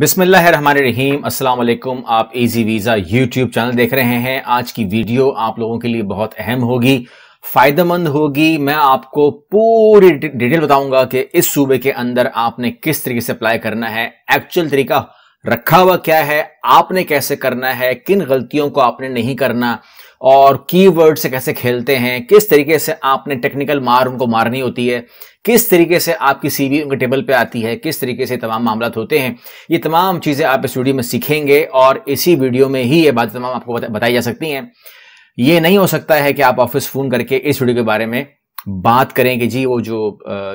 बिस्मिल्लाहिर्रहमानिर्रहीम अस्सलाम वालेकुम आप इजी वीज़ा यूट्यूब चैनल देख रहे हैं आज की वीडियो आप लोगों के लिए बहुत अहम होगी फ़ायदेमंद होगी मैं आपको पूरी डिटेल बताऊंगा कि इस सूबे के अंदर आपने किस तरीके से अप्लाई करना है एक्चुअल तरीका रखा हुआ क्या है आपने कैसे करना है किन गलतियों को आपने नहीं करना और कीवर्ड से कैसे खेलते हैं किस तरीके से आपने टेक्निकल मार उनको मारनी होती है किस तरीके से आपकी सीवी उनके टेबल पे आती है किस तरीके से तमाम मामला होते हैं ये तमाम चीज़ें आप इस वीडियो में सीखेंगे और इसी वीडियो में ही ये बातें तमाम आपको बताई जा सकती हैं ये नहीं हो सकता है कि आप ऑफिस फ़ोन करके इस वीडियो के बारे में बात करें कि जी वो जो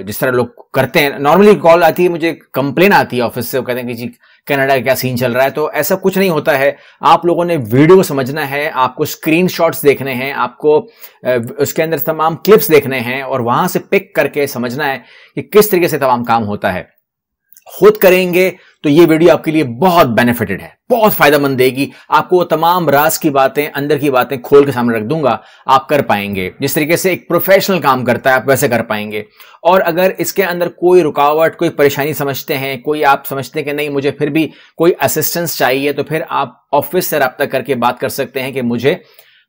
जिस तरह लोग करते हैं नॉर्मली कॉल आती है मुझे कंप्लेन आती है ऑफिस से वो कहते हैं कि जी कनाडा का क्या सीन चल रहा है तो ऐसा कुछ नहीं होता है आप लोगों ने वीडियो समझना है आपको स्क्रीन देखने हैं आपको उसके अंदर तमाम क्लिप्स देखने हैं और वहां से पिक करके समझना है कि किस तरीके से तमाम काम होता है खुद करेंगे तो ये वीडियो आपके लिए बहुत बेनिफिटेड है बहुत मंद देगी आपको तमाम राज की बातें अंदर की बातें खोल के सामने रख दूंगा आप कर पाएंगे जिस तरीके से एक प्रोफेशनल काम करता है आप वैसे कर पाएंगे और अगर इसके अंदर कोई रुकावट कोई परेशानी समझते हैं कोई आप समझते हैं कि नहीं मुझे फिर भी कोई असिस्टेंस चाहिए तो फिर आप ऑफिस से रब्ता करके बात कर सकते हैं कि मुझे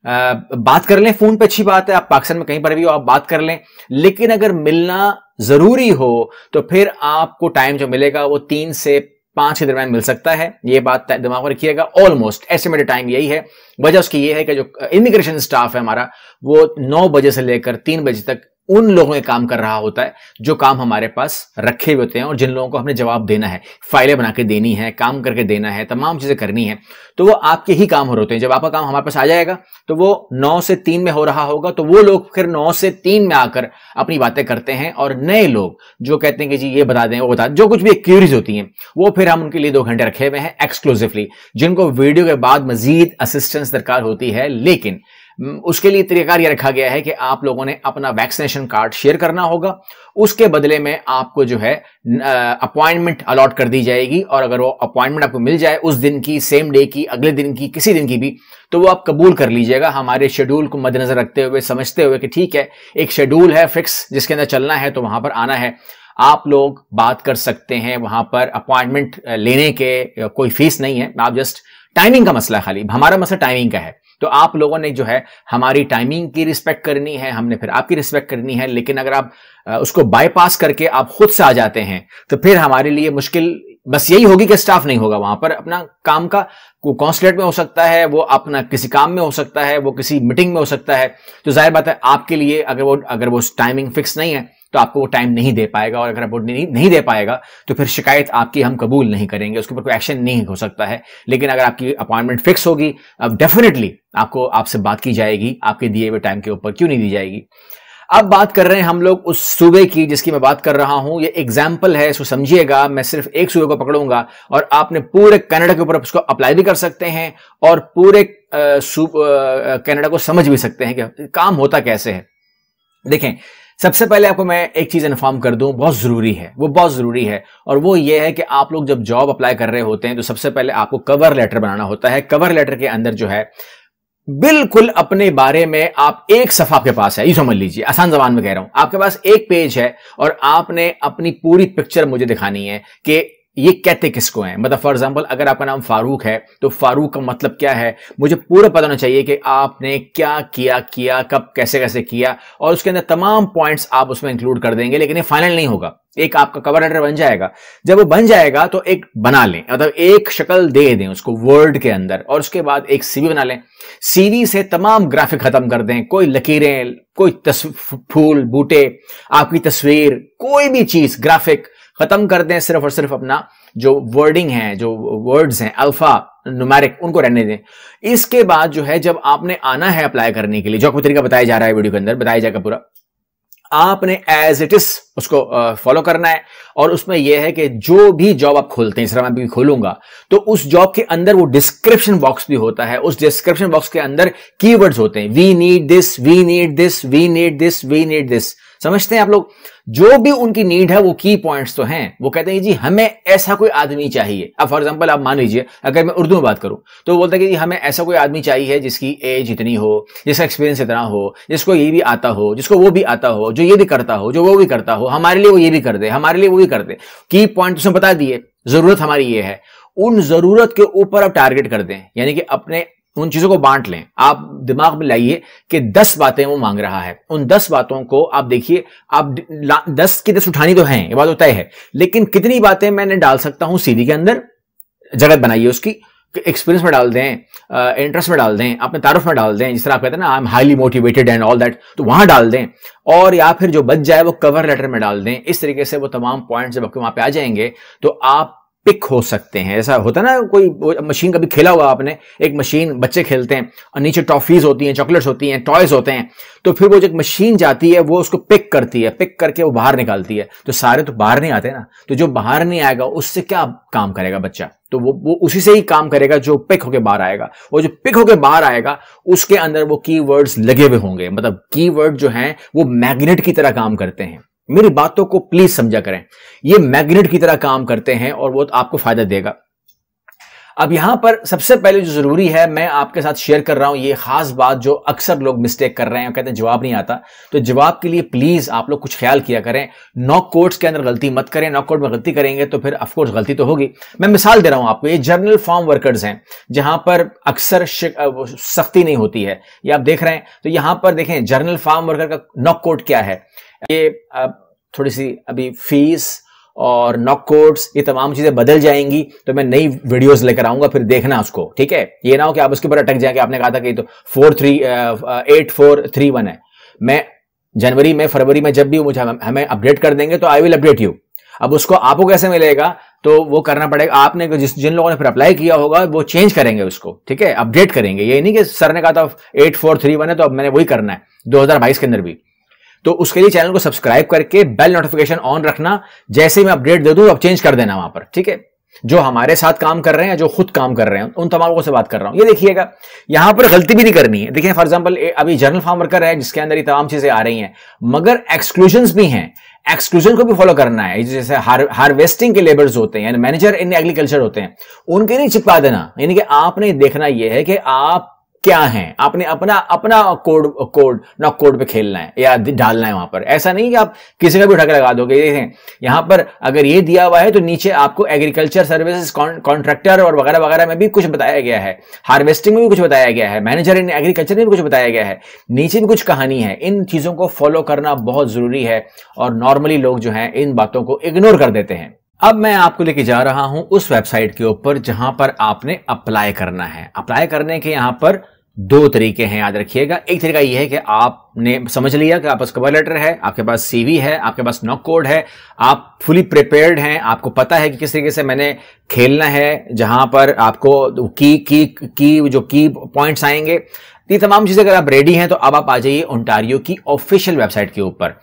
आ, बात कर लें फोन पे अच्छी बात है आप पाकिस्तान में कहीं पर भी हो आप बात कर लें लेकिन अगर मिलना जरूरी हो तो फिर आपको टाइम जो मिलेगा वो तीन से पांच के दरमियान मिल सकता है ये बात दिमाग में रखिएगा ऑलमोस्ट एस्टिमेटेड टाइम यही है वजह उसकी ये है कि जो इमिग्रेशन स्टाफ है हमारा वो नौ बजे से लेकर तीन बजे तक उन लोगों के काम कर रहा होता है जो काम हमारे पास रखे हुए होते हैं और जिन लोगों को हमने जवाब देना है फाइलें बना के देनी है काम करके देना है तमाम चीज़ें करनी है तो वो आपके ही काम हो रहे होते हैं जब आपका काम हमारे पास आ जाएगा तो वो नौ से तीन में हो रहा होगा तो वो लोग फिर नौ से तीन में आकर अपनी बातें करते हैं और नए लोग जो कहते हैं कि जी ये बता दें वो बता जो कुछ भी क्यूरीज होती हैं वो फिर हम उनके लिए दो घंटे रखे हुए हैं एक्सक्लूसिवली जिनको वीडियो के बाद मजीद असिस्टेंस दरकार होती है लेकिन हम्म, उसके लिए तरीका यह रखा गया है कि आप लोगों ने अपना वैक्सीनेशन कार्ड शेयर करना होगा उसके बदले में आपको जो है अपॉइंटमेंट अलॉट कर दी जाएगी और अगर वो अपॉइंटमेंट आपको मिल जाए उस दिन की सेम डे की अगले दिन की किसी दिन की भी तो वो आप कबूल कर लीजिएगा हमारे शेड्यूल को मद्देनजर रखते हुए समझते हुए कि ठीक है एक शेड्यूल है फिक्स जिसके अंदर चलना है तो वहां पर आना है आप लोग बात कर सकते हैं वहां पर अपॉइंटमेंट लेने के कोई फीस नहीं है आप जस्ट टाइमिंग का मसला खाली हमारा मसला टाइमिंग का है तो आप लोगों ने जो है हमारी टाइमिंग की रिस्पेक्ट करनी है हमने फिर आपकी रिस्पेक्ट करनी है लेकिन अगर आप उसको बाईपास करके आप खुद से आ जाते हैं तो फिर हमारे लिए मुश्किल बस यही होगी कि स्टाफ नहीं होगा वहां पर अपना काम का वो कॉन्सुलेट में हो सकता है वो अपना किसी काम में हो सकता है वो किसी मीटिंग में हो सकता है तो जाहिर बात है आपके लिए अगर वो अगर वो टाइमिंग फिक्स नहीं है तो आपको वो टाइम नहीं दे पाएगा और अगर आप वो नहीं, नहीं दे पाएगा तो फिर शिकायत आपकी हम कबूल नहीं करेंगे उसके ऊपर कोई एक्शन नहीं हो सकता है लेकिन अगर आपकी अपॉइंटमेंट फिक्स होगी अब डेफिनेटली आपको आपसे बात की जाएगी आपके दिए हुए टाइम के ऊपर क्यों नहीं दी जाएगी अब बात कर रहे हैं हम लोग उस सूबे की जिसकी मैं बात कर रहा हूं ये एग्जाम्पल है इसको समझिएगा मैं सिर्फ एक सूबे को पकड़ूंगा और आपने पूरे कनाडा के ऊपर उसको अप्लाई भी कर सकते हैं और पूरे कनाडा को समझ भी सकते हैं कि काम होता कैसे है देखें सबसे पहले आपको मैं एक चीज़ इन्फॉर्म कर दूं बहुत ज़रूरी है वो बहुत ज़रूरी है और वो ये है कि आप लोग जब जॉब अप्लाई कर रहे होते हैं तो सबसे पहले आपको कवर लेटर बनाना होता है कवर लेटर के अंदर जो है बिल्कुल अपने बारे में आप एक सफा आपके पास है ये समझ लीजिए आसान जबान में कह रहा हूं आपके पास एक पेज है और आपने अपनी पूरी पिक्चर मुझे दिखानी है कि ये कहते किसको हैं मतलब फॉर एग्जांपल अगर आपका नाम फारूक है तो फारूक का मतलब क्या है मुझे पूरा पता होना चाहिए कि आपने क्या किया किया कब कैसे कैसे किया और उसके अंदर तमाम पॉइंट्स आप उसमें इंक्लूड कर देंगे लेकिन ये फाइनल नहीं होगा एक आपका कवर लेटर बन जाएगा जब वो बन जाएगा तो एक बना लें मतलब एक शक्ल दे दें उसको वर्ड के अंदर और उसके बाद एक सीवी बना लें सीवी से तमाम ग्राफिक खत्म कर दें कोई लकीरें कोई फूल बूटे आपकी तस्वीर कोई भी चीज ग्राफिक खत्म करते हैं सिर्फ और सिर्फ अपना जो वर्डिंग है जो वर्ड्स हैं अल्फा नुमेरिक उनको रहने दें इसके बाद जो है जब आपने आना है अप्लाई करने के लिए जो आपको तरीका बताया जा रहा है वीडियो के अंदर बताया जाएगा पूरा आपने एज इट इज उसको फॉलो करना है और उसमें यह है कि जो भी जॉब आप खोलते हैं इस मैं भी खोलूंगा तो उस जॉब के अंदर वो डिस्क्रिप्शन बॉक्स भी होता है उस डिस्क्रिप्शन बॉक्स के अंदर कीवर्ड्स होते हैं we need this we need this we need this we need this समझते हैं आप लोग जो भी उनकी नीड है वो की पॉइंट्स तो हैं वो कहते हैं जी हमें ऐसा कोई आदमी चाहिए अब फॉर एग्जाम्पल आप मान लीजिए अगर मैं उर्दू में बात करूं तो बोलते हैं कि हमें ऐसा कोई आदमी चाहिए जिसकी एज इतनी हो जिसका एक्सपीरियंस इतना हो जिसको ये भी आता हो जिसको वो भी आता हो जो ये भी करता हो जो वो भी करता हो हमारे लिए वो ये भी कर दे हमारे लिए वो भी कर दे की पॉइंट उसमें बता दिए जरूरत हमारी ये है उन जरूरत के ऊपर आप टारगेट कर दें यानी कि अपने उन चीजों को बांट लें आप दिमाग में लाइए कि दस बातें वो मांग रहा है उन दस बातों को आप देखिए आप दस की दस उठानी तो है ये बात तो तय है लेकिन कितनी बातें मैंने डाल सकता हूं सीधी के अंदर जगत बनाइए उसकी एक्सपीरियंस में डाल दें इंटरेस्ट में डाल दें अपने तारुफ में डाल दें जिस तरह आप कहते हैं ना I am highly motivated and all that तो वहां डाल दें और या फिर जो बच जाए वो कवर लेटर में डाल दें इस तरीके से वो तमाम पॉइंट्स जब आपके वहां पे आ जाएंगे तो आप पिक हो सकते हैं ऐसा होता है ना कोई मशीन कभी खेला हुआ आपने एक मशीन बच्चे खेलते हैं और नीचे टॉफीज होती हैं चॉकलेट्स होती हैं टॉयज होते हैं तो फिर वो जो एक मशीन जाती है वो उसको पिक करती है पिक करके वो बाहर निकालती है तो सारे तो बाहर नहीं आते ना तो जो बाहर नहीं आएगा उससे क्या काम करेगा बच्चा तो वो वो उसी से ही काम करेगा जो पिक होके बाहर आएगा वो जो पिक होके बाहर आएगा उसके अंदर वो कीवर्ड्स लगे हुए होंगे मतलब कीवर्ड जो हैं वो मैग्नेट की तरह काम करते हैं मेरी बातों को प्लीज समझा करें ये मैग्नेट की तरह काम करते हैं और वो आपको फायदा देगा अब यहां पर सबसे पहले जो जरूरी है मैं आपके साथ शेयर कर रहा हूं ये खास बात जो अक्सर लोग मिस्टेक कर रहे हैं कहते हैं जवाब नहीं आता तो जवाब के लिए प्लीज आप लोग कुछ ख्याल किया करें नॉक कोर्ट्स के अंदर गलती मत करें नॉक कोर्ट में गलती करेंगे तो फिर ऑफकोर्स गलती तो होगी मैं मिसाल दे रहा हूं आपको ये जर्नल फॉर्म वर्कर्स हैं जहां पर अक्सर सख्ती नहीं होती है ये आप देख रहे हैं तो यहां पर देखें जर्नल फार्म वर्कर का नॉक कोर्ट क्या है ये थोड़ी सी अभी फीस और नॉक कोड्स ये तमाम चीज़ें बदल जाएंगी तो मैं नई वीडियोस लेकर आऊंगा फिर देखना उसको ठीक है ये ना हो कि आप उसके ऊपर अटक जाए कि आपने कहा था कि तो four three eight four three one है मैं जनवरी में फरवरी में जब भी मुझे हमें अपडेट कर देंगे तो आई विल अपडेट यू अब उसको आपको कैसे मिलेगा तो वो करना पड़ेगा आपने जिस जिन लोगों ने फिर अप्लाई किया होगा वो चेंज करेंगे उसको ठीक है अपडेट करेंगे ये नहीं कि सर ने कहा था एट फोर थ्री वन है तो अब मैंने वही करना है दो के अंदर भी तो उसके लिए चैनल को सब्सक्राइब करके बेल नोटिफिकेशन ऑन रखना जैसे ही मैं अपडेट दे दूँ अब चेंज कर देना वहां पर ठीक है जो हमारे साथ काम कर रहे हैं जो खुद काम कर रहे हैं उन तमाम लोगों से बात कर रहा हूं ये देखिएगा यहां पर गलती भी नहीं करनी है देखिए फॉर एग्जांपल अभी जर्नल फार्म वर्कर है जिसके अंदर ये तमाम चीजें आ रही हैं मगर एक्सक्लूजन भी हैं एक्सक्लूजन को भी फॉलो करना है जैसे हार, हार्वेस्टिंग के लेबर्स होते हैं मैनेजर इन एग्रीकल्चर होते हैं उनके लिए चिपका देना यानी कि आपने देखना यह है कि आप क्या है आपने अपना अपना कोड कोड नॉक कोड पे खेलना है या डालना है वहां पर ऐसा नहीं कि आप किसी का भी उठाकर लगा दोगे देखें यहां पर अगर ये दिया हुआ है तो नीचे आपको एग्रीकल्चर सर्विसेज कॉन्ट्रैक्टर और वगैरह वगैरह में भी कुछ बताया गया है हार्वेस्टिंग में भी कुछ बताया गया है मैनेजर इन एग्रीकल्चर में भी कुछ बताया गया है नीचे भी कुछ कहानी है इन चीजों को फॉलो करना बहुत जरूरी है और नॉर्मली लोग जो है इन बातों को इग्नोर कर देते हैं अब मैं आपको लेके जा रहा हूं उस वेबसाइट के ऊपर जहां पर आपने अप्लाई करना है अप्लाई करने के यहां पर दो तरीके हैं याद रखिएगा एक तरीका यह है कि आपने समझ लिया कि आपके पास कवर लेटर है आपके पास सीवी है आपके पास नॉक कोड है आप फुली प्रिपेयर्ड हैं आपको पता है कि किस तरीके से मैंने खेलना है जहां पर आपको की की की जो की पॉइंट्स आएंगे ये तमाम चीज़ें अगर आप रेडी हैं तो अब आप आ जाइए ओंटारियो की ऑफिशियल वेबसाइट के ऊपर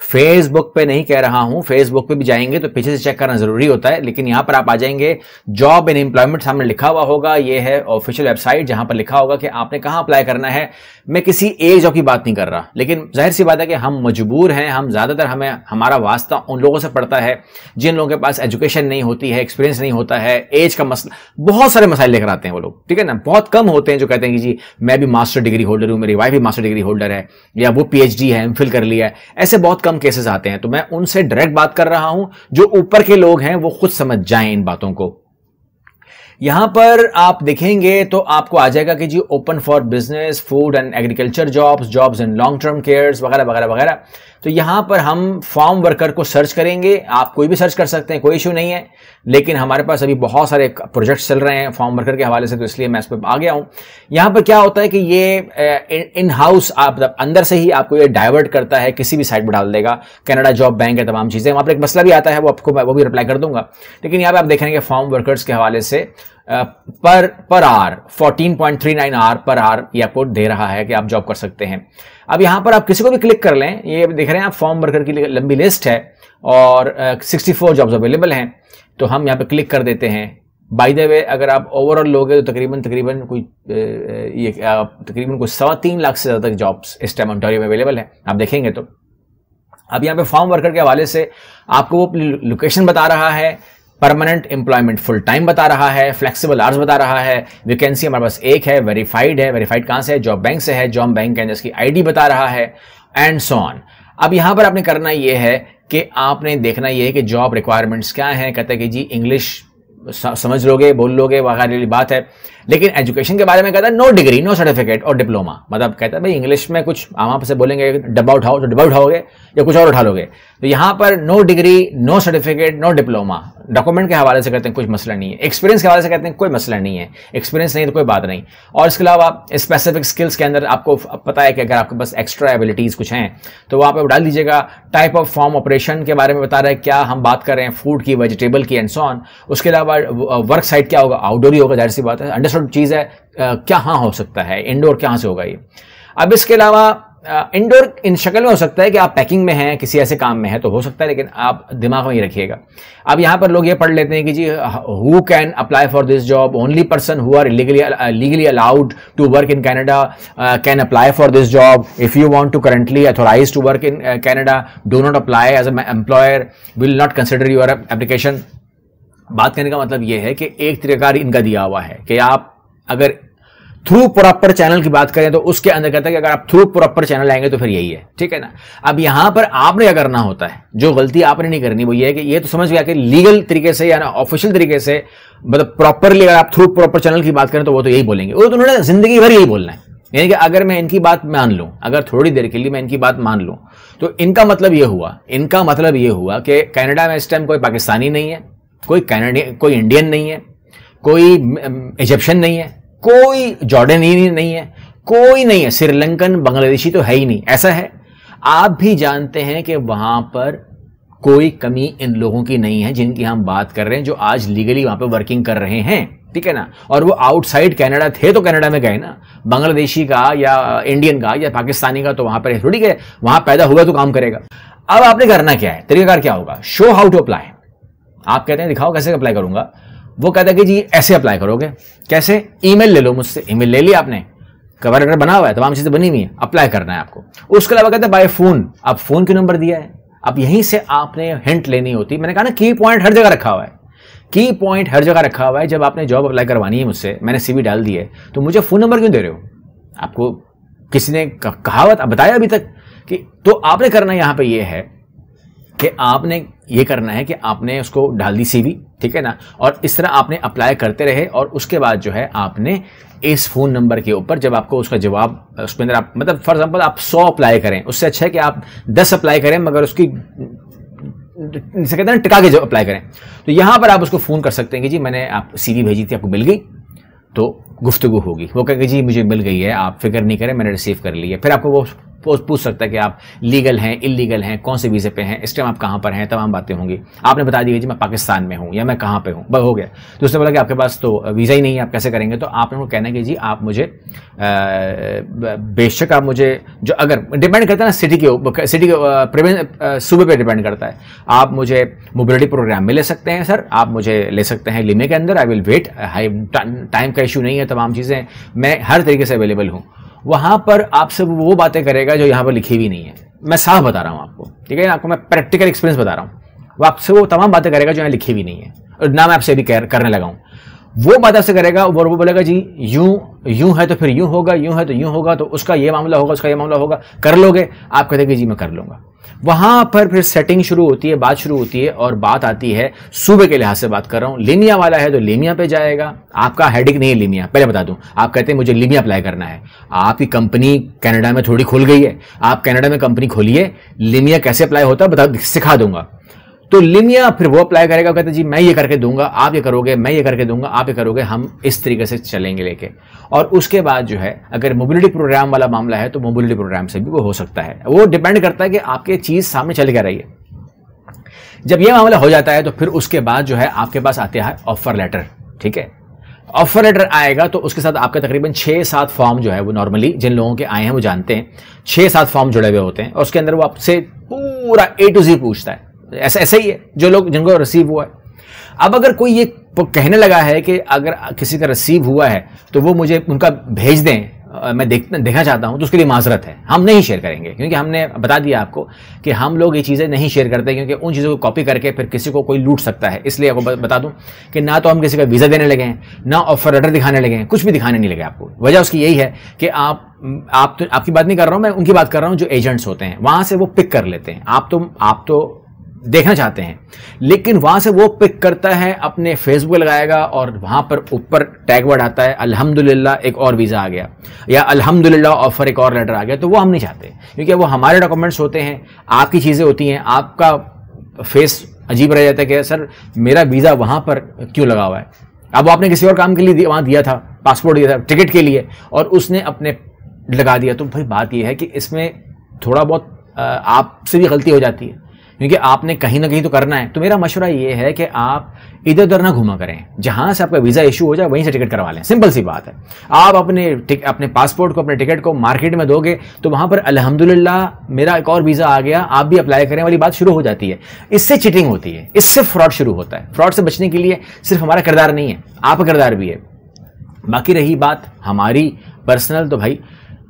फेसबुक पे नहीं कह रहा हूं फेसबुक पे भी जाएंगे तो पीछे से चेक करना जरूरी होता है लेकिन यहां पर आप आ जाएंगे जॉब एंड एम्प्लॉयमेंट सामने लिखा हुआ होगा ये है ऑफिशियल वेबसाइट जहां पर लिखा होगा कि आपने कहां अप्लाई करना है मैं किसी एक जॉब की बात नहीं कर रहा लेकिन जाहिर सी बात है कि हम मजबूर हैं हम ज्यादातर हमें हमारा वास्ता उन लोगों से पड़ता है जिन लोगों के पास एजुकेशन नहीं होती है एक्सपीरियंस नहीं होता है एज का मसला बहुत सारे मसाइल लेकर आते हैं वो लोग ठीक है ना बहुत कम होते हैं जो कहते हैं कि जी मैं भी मास्टर डिग्री होल्डर हूं मेरी वाइफ भी मास्टर डिग्री होल्डर है या वो पीएचडी है एम कर लिया है ऐसे बहुत कम केसेस आते हैं तो मैं उनसे डायरेक्ट बात कर रहा हूं जो ऊपर के लोग हैं वो खुद समझ जाएं इन बातों को यहां पर आप देखेंगे तो आपको आ जाएगा कि जी open for business food and agriculture jobs jobs in long term cares वगैरह वगैरह वगैरह तो यहां पर हम फॉर्म वर्कर को सर्च करेंगे आप कोई भी सर्च कर सकते हैं कोई इशू नहीं है लेकिन हमारे पास अभी बहुत सारे प्रोजेक्ट्स चल रहे हैं फॉर्म वर्कर के हवाले से तो इसलिए मैं इस पर आ गया हूं यहाँ पर क्या होता है कि ये इन हाउस आप अंदर से ही आपको ये डाइवर्ट करता है किसी भी साइट पर डाल देगा कनाडा जॉब बैंक है तमाम चीज़ें वहां पर एक मसला भी आता है वो आपको मैं वो भी रिप्लाई कर दूंगा लेकिन यहाँ पर आप देखेंगे फॉर्म वर्कर्स के हवाले से पर पर आर 14.39 आर पर आर ये आपको दे रहा है कि आप जॉब कर सकते हैं अब यहां पर आप किसी को भी क्लिक कर लें ये देख रहे हैं आप फॉर्म वर्कर की लंबी लिस्ट है और सिक्सटी फोर जॉब्स अवेलेबल हैं तो हम यहाँ पे क्लिक कर देते हैं बाई द वे अगर आप ओवरऑल लोगे तो तकरीबन तकरीबन कोई ये तकरीबन कोई सवा तीन लाख से ज़्यादा तक जॉब्स इस टाइम ऑन्टोरियो में अवेलेबल है आप देखेंगे तो अब यहाँ पे फॉर्म वर्कर के हवाले से आपको वो लोकेशन बता रहा है परमानेंट एम्प्लॉयमेंट फुल टाइम बता रहा है फ्लेक्सिबल आर्स बता रहा है वैकेंसी हमारे पास एक है वेरीफाइड है वेरीफाइड कहाँ से है जॉब बैंक से है जॉब बैंक कैंजस की आईडी बता रहा है एंड सो ऑन अब यहां पर आपने करना ये है कि आपने देखना यह है कि जॉब रिक्वायरमेंट्स क्या है कहते हैं कि जी इंग्लिश समझ लोगे बोल लोगे वगैरह वाली बात है लेकिन एजुकेशन के बारे में कहता है नो डिग्री नो सर्टिफिकेट और डिप्लोमा मतलब कहता है भाई इंग्लिश में कुछ हम आपसे बोलेंगे डब आउट तो डब आउट या कुछ और उठा लोगे तो यहाँ पर no degree no certificate no diploma document के हवाले से कहते हैं कुछ मसला नहीं है एक्सपीरियंस के हवाले से कहते हैं कोई मसला नहीं है एक्सपीरियंस नहीं तो कोई बात नहीं और इसके अलावा स्पेसिफिक स्किल्स के अंदर आपको पता है कि अगर आपके पास एक्स्ट्रा एबिलिटीज़ कुछ हैं तो वहाँ पर डाल दीजिएगा टाइप ऑफ फॉर्म ऑपरेशन के बारे में बता रहे हैं क्या हम बात कर रहे हैं फूड की वेजिटेबल की एंड सॉन उसके अलावा वर्क साइट क्या होगा आउटडोर ही होगा जाहिर सी बात है अंडरस्टूड चीज़ है क्या हाँ हो सकता है इंडोर कहाँ से होगा ये अब इसके अलावा इंडोर इन शक्ल में हो सकता है कि आप पैकिंग में हैं किसी ऐसे काम में हैं तो हो सकता है लेकिन आप दिमाग में ही रखिएगा अब यहाँ पर लोग ये पढ़ लेते हैं कि जी who can apply for this job only person who are legally legally allowed to work in Canada can apply for this job if you want to currently authorize to work in Canada do not apply as employer will not consider your application बात करने का मतलब ये है कि एक तरीका इनका दिया हुआ है कि आप अगर थ्रू प्रॉपर चैनल की बात करें तो उसके अंदर कहता है कि अगर आप थ्रू प्रॉपर चैनल आएंगे तो फिर यही है ठीक है ना अब यहां पर आपने क्या करना होता है जो गलती आपने नहीं करनी वो ये है कि ये तो समझ गया कि लीगल तरीके से या ना ऑफिशियल तरीके से मतलब प्रॉपरली अगर आप थ्रू प्रॉपर चैनल की बात करें तो वो तो यही बोलेंगे वो तो उन्होंने जिंदगी भर यही बोलना है यानी कि अगर मैं इनकी बात मान लूँ अगर थोड़ी देर के लिए मैं इनकी बात मान लूँ तो इनका मतलब ये हुआ इनका मतलब ये हुआ कि कनाडा में इस टाइम कोई पाकिस्तानी नहीं है कोई कैनेडियन कोई इंडियन नहीं है कोई इजिप्शियन नहीं है कोई ही नहीं है कोई नहीं है श्रीलंकन बांग्लादेशी तो है ही नहीं ऐसा है आप भी जानते हैं कि वहां पर कोई कमी इन लोगों की नहीं है जिनकी हम बात कर रहे हैं जो आज लीगली वहां पर वर्किंग कर रहे हैं ठीक है ना और वो आउटसाइड कनाडा थे तो कनाडा में गए ना बांग्लादेशी का या इंडियन का या पाकिस्तानी का तो वहां पर थोड़ी तो गए वहां पैदा हुआ तो काम करेगा अब आपने करना क्या है तरीकाकार क्या होगा शो हाउ टू अप्लाई आप कहते हैं दिखाओ कैसे अप्लाई करूंगा वो कहता है कि जी ऐसे अप्लाई करोगे कैसे ईमेल ले लो मुझसे ईमेल ले लिया आपने कवर लेटर बना हुआ है तमाम चीज़ें बनी हुई हैं अप्लाई करना है आपको उसके अलावा कहता है बाय फ़ोन आप फ़ोन क्यों नंबर दिया है अब यहीं से आपने हिंट लेनी होती मैंने कहा ना की पॉइंट हर जगह रखा हुआ है की पॉइंट हर जगह रखा हुआ है जब आपने जॉब अप्लाई करवानी है मुझसे मैंने सीवी डाल दी है तो मुझे फ़ोन नंबर क्यों दे रहे हो आपको किसी ने कहावत बताया अभी तक कि तो आपने करना यहाँ पे ये है कि आपने ये करना है कि आपने उसको डाल दी सीवी ठीक है ना और इस तरह आपने अप्लाई करते रहे और उसके बाद जो है आपने इस फ़ोन नंबर के ऊपर जब आपको उसका जवाब उसके अंदर आप मतलब फॉर एग्जांपल आप सौ अप्लाई करें उससे अच्छा है कि आप दस अप्लाई करें मगर उसकी जिसे कहते हैं टिका के जब अप्लाई करें तो यहाँ पर आप उसको फ़ोन कर सकते हैं कि जी मैंने आप सी भेजी थी आपको मिल गई तो गुफ्तु होगी वो कहेंगे जी मुझे मिल गई है आप फिक्र नहीं करें मैंने रिसीव कर ली है फिर आपको वो पूछ सकता है कि आप लीगल हैं इलीगल हैं कौन से वीज़े पे हैं इस टाइम आप कहाँ पर हैं तमाम बातें होंगी आपने बता दी जी मैं पाकिस्तान में हूँ या मैं कहाँ पर हूँ बस हो गया तो उसने बोला कि आपके पास तो वीज़ा ही नहीं है आप कैसे करेंगे तो आपने उनको कहना कि जी आप मुझे बेशक आप मुझे जो अगर डिपेंड करता है ना सिटी के सिटी के सूबे पर डिपेंड करता है आप मुझे मोबिलिटी प्रोग्राम में ले सकते हैं सर आप मुझे ले सकते हैं लिमे के अंदर आई विल वेट टाइम का इशू नहीं है तमाम चीज़ें मैं हर तरीके से अवेलेबल हूँ वहां पर आपसे वो बातें करेगा जो यहाँ पर लिखी हुई नहीं है मैं साफ बता रहा हूं आपको ठीक है आपको मैं प्रैक्टिकल एक्सपीरियंस बता रहा हूँ वो आपसे वो तमाम बातें करेगा जो यहां लिखी हुई नहीं है और ना मैं आपसे भी करने लगा वो बात आपसे करेगा वो वो बोलेगा जी यूं यूं है तो फिर यूं होगा यूं है तो यूं होगा तो उसका ये मामला होगा उसका ये मामला होगा कर लोगे आप कहते हैं जी मैं कर लूंगा वहां पर फिर सेटिंग शुरू होती है बात शुरू होती है और बात आती है सूबे के लिहाज से बात कर रहा हूं लीमिया वाला है तो लीमिया पे जाएगा आपका हेडिक नहीं है लीमिया पहले बता दूं आप कहते हैं मुझे लीमिया अप्लाई करना है आपकी कंपनी कनाडा में थोड़ी खुल गई है आप कनाडा में कंपनी खोलिए लीमिया कैसे अप्लाई होता है बता सिखा दूंगा तो लिमिया फिर वो अप्लाई करेगा कहते जी मैं ये करके दूंगा आप ये करोगे मैं ये करके दूंगा आप ये करोगे हम इस तरीके से चलेंगे लेके और उसके बाद जो है अगर मोबिलिटी प्रोग्राम वाला मामला है तो मोबिलिटी प्रोग्राम से भी वो हो सकता है वो डिपेंड करता है कि आपके चीज़ सामने चल क्या रही है जब ये मामला हो जाता है तो फिर उसके बाद जो है आपके पास आते हैं ऑफर लेटर ठीक है ऑफर लेटर आएगा तो उसके साथ आपका तकरीबन छः सात फॉर्म जो है वो नॉर्मली जिन लोगों के आए हैं वो जानते हैं छः सात फॉर्म जुड़े हुए होते हैं और उसके अंदर वो आपसे पूरा ए टू जी पूछता है ऐसा ऐसा ही है जो लोग जिनको रिसीव हुआ है अब अगर कोई ये कहने लगा है कि अगर किसी का रिसीव हुआ है तो वो मुझे उनका भेज दें मैं देख देखना चाहता हूँ तो उसके लिए माजरत है हम नहीं शेयर करेंगे क्योंकि हमने बता दिया आपको कि हम लोग ये चीज़ें नहीं शेयर करते क्योंकि उन चीज़ों को कॉपी करके फिर किसी को कोई लूट सकता है इसलिए आपको बता दूँ कि ना तो हम किसी का वीज़ा देने लगे हैं ना ऑफर लेटर दिखाने लगे हैं कुछ भी दिखाने नहीं लगे आपको वजह उसकी यही है कि आप आप तो आपकी बात नहीं कर रहा हूँ मैं उनकी बात कर रहा हूँ जो एजेंट्स होते हैं वहाँ से वो पिक कर लेते हैं आप तो आप तो देखना चाहते हैं लेकिन वहां से वो पिक करता है अपने फेसबुक लगाएगा और वहां पर ऊपर टैग वर्ड आता है अल्हम्दुलिल्लाह एक और वीज़ा आ गया या अल्हम्दुलिल्लाह ऑफ़र एक और लेटर आ गया तो वो हम नहीं चाहते क्योंकि वो हमारे डॉक्यूमेंट्स होते हैं आपकी चीज़ें होती हैं आपका फेस अजीब रह जाता है कि सर मेरा वीज़ा वहां पर क्यों लगा हुआ है अब आपने किसी और काम के लिए वहां वहाँ दिया था पासपोर्ट दिया था टिकट के लिए और उसने अपने लगा दिया तो भाई बात यह है कि इसमें थोड़ा बहुत आपसे भी गलती हो जाती है क्योंकि आपने कहीं ना कहीं तो करना है तो मेरा मशुरा ये है कि आप इधर उधर ना घूमा करें जहां से आपका वीज़ा इशू हो जाए वहीं से टिकट करवा लें सिंपल सी बात है आप अपने अपने पासपोर्ट को अपने टिकट को मार्केट में दोगे तो वहां पर अलहमदुल्ला मेरा एक और वीज़ा आ गया आप भी अप्लाई करें वाली बात शुरू हो जाती है इससे चिटिंग होती है इससे फ्रॉड शुरू होता है फ्रॉड से बचने के लिए सिर्फ हमारा किरदार नहीं है आपका किरदार भी है बाकी रही बात हमारी पर्सनल तो भाई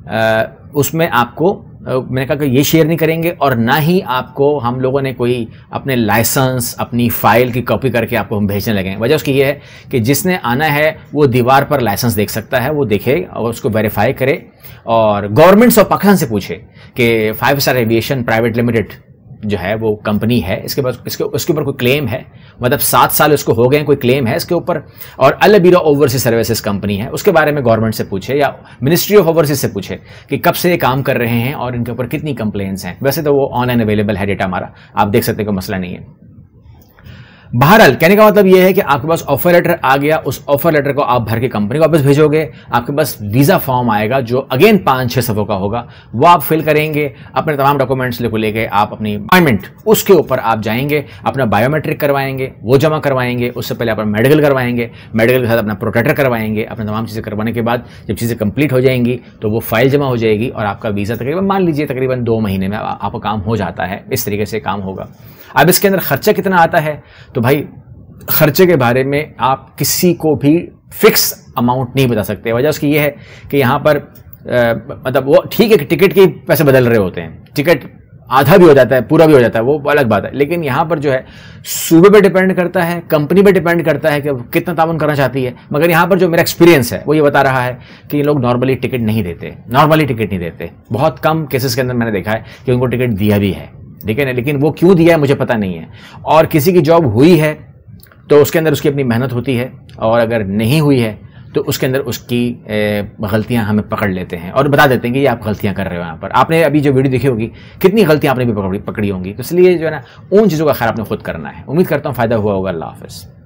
आ, उसमें आपको मैंने कहा कि ये शेयर नहीं करेंगे और ना ही आपको हम लोगों ने कोई अपने लाइसेंस अपनी फ़ाइल की कॉपी करके आपको हम भेजने लगे हैं वजह उसकी ये है कि जिसने आना है वो दीवार पर लाइसेंस देख सकता है वो देखे और उसको वेरीफाई करे और गवर्नमेंट्स ऑफ पाकिस्तान से पूछे कि five star aviation private limited जो है वो कंपनी है इसके पास इसके उसके ऊपर कोई क्लेम है मतलब सात साल उसको हो गए कोई क्लेम है इसके ऊपर और Al Abira overseas services company है उसके बारे में गवर्नमेंट से पूछे या मिनिस्ट्री ऑफ ओवरसीज से पूछे कि कब से ये काम कर रहे हैं और इनके ऊपर कितनी कंप्लेन्स हैं वैसे तो वो ऑनलाइन अवेलेबल है डेटा हमारा आप देख सकते हैं कोई मसला नहीं है बहरहाल कहने का मतलब यह है कि आपके पास ऑफर लेटर आ गया उस ऑफर लेटर को आप भर के कंपनी को वापस भेजोगे आपके पास वीज़ा फॉर्म आएगा जो अगेन पाँच छः सफ़ों का होगा वो आप फिल करेंगे अपने तमाम डॉक्यूमेंट्स को गए आप अपनी अपॉइंटमेंट उसके ऊपर आप जाएंगे अपना बायोमेट्रिक करवाएंगे वो जमा करवाएंगे उससे पहले अपना मेडिकल करवाएंगे मेडिकल के साथ अपना प्रोटेक्टर करवाएंगे अपने तमाम चीज़ें करवाने के बाद जब चीज़ें कंप्लीट हो जाएंगी तो वो फाइल जमा हो जाएगी और आपका वीज़ा तकरीबन मान लीजिए तकरीबन दो महीने में आपका काम हो जाता है इस तरीके से काम होगा अब इसके अंदर खर्चा कितना आता है तो भाई खर्चे के बारे में आप किसी को भी फिक्स अमाउंट नहीं बता सकते वजह उसकी ये है कि यहाँ पर आ, मतलब वो ठीक है कि टिकट के पैसे बदल रहे होते हैं टिकट आधा भी हो जाता है पूरा भी हो जाता है वो अलग बात है लेकिन यहाँ पर जो है सूबे पे डिपेंड करता है कंपनी पे डिपेंड करता है कि कितना तावन करना चाहती है मगर यहाँ पर जो मेरा एक्सपीरियंस है वो ये बता रहा है कि ये लोग नॉर्मली टिकट नहीं देते नॉर्मली टिकट नहीं देते बहुत कम केसेस के अंदर मैंने देखा है कि उनको टिकट दिया भी है ठीक है ना लेकिन वो क्यों दिया है मुझे पता नहीं है और किसी की जॉब हुई है तो उसके अंदर उसकी अपनी मेहनत होती है और अगर नहीं हुई है तो उसके अंदर उसकी गलतियां हमें पकड़ लेते हैं और बता देते हैं कि ये आप गलतियां कर रहे हो यहाँ पर आपने अभी जो वीडियो देखी होगी कितनी गलतियां आपने भी पकड़ी पकड़ी होंगी तो इसलिए जो है ना उन चीज़ों का ख्याल आपने खुद करना है उम्मीद करता हूँ फ़ायदा हुआ होगा अल्लाह हाफ़